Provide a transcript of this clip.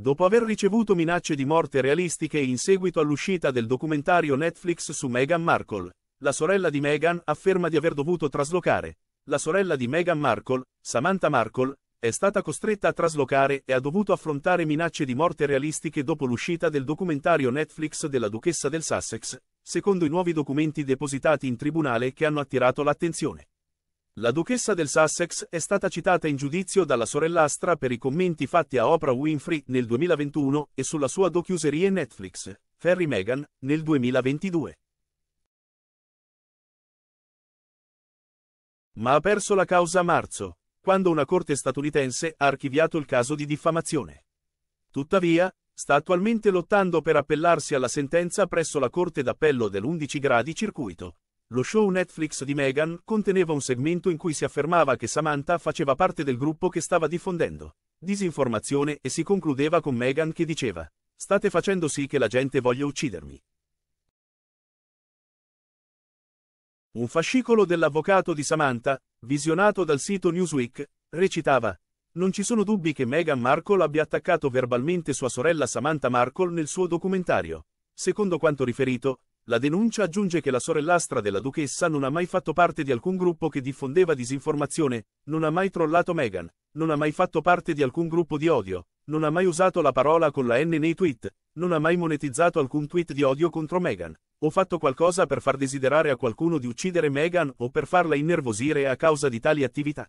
Dopo aver ricevuto minacce di morte realistiche in seguito all'uscita del documentario Netflix su Meghan Markle, la sorella di Meghan afferma di aver dovuto traslocare. La sorella di Meghan Markle, Samantha Markle, è stata costretta a traslocare e ha dovuto affrontare minacce di morte realistiche dopo l'uscita del documentario Netflix della duchessa del Sussex, secondo i nuovi documenti depositati in tribunale che hanno attirato l'attenzione. La duchessa del Sussex è stata citata in giudizio dalla sorellastra per i commenti fatti a Oprah Winfrey nel 2021 e sulla sua docuserie Netflix, Ferry Meghan, nel 2022. Ma ha perso la causa a marzo, quando una corte statunitense ha archiviato il caso di diffamazione. Tuttavia, sta attualmente lottando per appellarsi alla sentenza presso la Corte d'Appello dell'11 gradi circuito, lo show Netflix di Meghan conteneva un segmento in cui si affermava che Samantha faceva parte del gruppo che stava diffondendo disinformazione e si concludeva con Meghan che diceva «State facendo sì che la gente voglia uccidermi». Un fascicolo dell'avvocato di Samantha, visionato dal sito Newsweek, recitava non ci sono dubbi che Meghan Markle abbia attaccato verbalmente sua sorella Samantha Markle nel suo documentario. Secondo quanto riferito, la denuncia aggiunge che la sorellastra della duchessa non ha mai fatto parte di alcun gruppo che diffondeva disinformazione, non ha mai trollato Meghan, non ha mai fatto parte di alcun gruppo di odio, non ha mai usato la parola con la N nei tweet, non ha mai monetizzato alcun tweet di odio contro Meghan, o fatto qualcosa per far desiderare a qualcuno di uccidere Meghan o per farla innervosire a causa di tali attività.